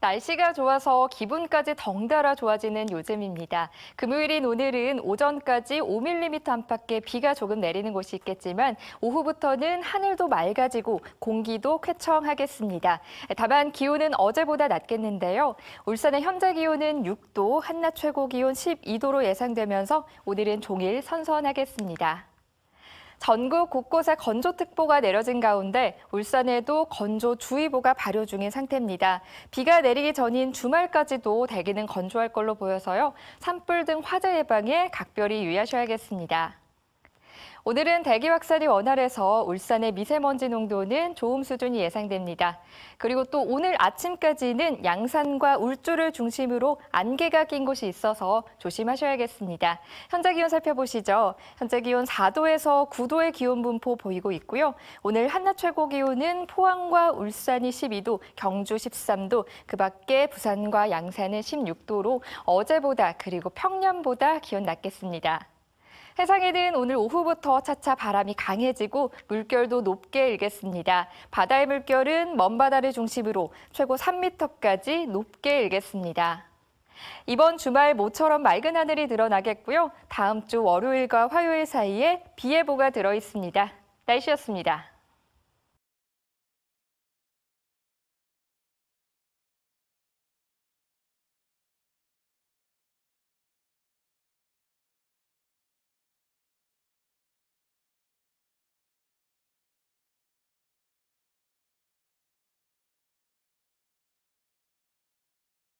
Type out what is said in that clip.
날씨가 좋아서 기분까지 덩달아 좋아지는 요즘입니다. 금요일인 오늘은 오전까지 5mm 안팎의 비가 조금 내리는 곳이 있겠지만 오후부터는 하늘도 맑아지고 공기도 쾌청하겠습니다. 다만 기온은 어제보다 낮겠는데요. 울산의 현재 기온은 6도, 한낮 최고 기온 12도로 예상되면서 오늘은 종일 선선하겠습니다. 전국 곳곳에 건조특보가 내려진 가운데 울산에도 건조주의보가 발효 중인 상태입니다. 비가 내리기 전인 주말까지도 대기는 건조할 걸로 보여서요. 산불 등 화재 예방에 각별히 유의하셔야겠습니다. 오늘은 대기 확산이 원활해서 울산의 미세먼지 농도는 좋음 수준이 예상됩니다. 그리고 또 오늘 아침까지는 양산과 울주를 중심으로 안개가 낀 곳이 있어서 조심하셔야겠습니다. 현재 기온 살펴보시죠. 현재 기온 4도에서 9도의 기온 분포 보이고 있고요. 오늘 한낮 최고 기온은 포항과 울산이 12도, 경주 13도, 그 밖에 부산과 양산은 16도로 어제보다 그리고 평년보다 기온 낮겠습니다. 해상에는 오늘 오후부터 차차 바람이 강해지고 물결도 높게 일겠습니다. 바다의 물결은 먼바다를 중심으로 최고 3m까지 높게 일겠습니다. 이번 주말 모처럼 맑은 하늘이 드러나겠고요. 다음 주 월요일과 화요일 사이에 비 예보가 들어 있습니다. 날씨였습니다.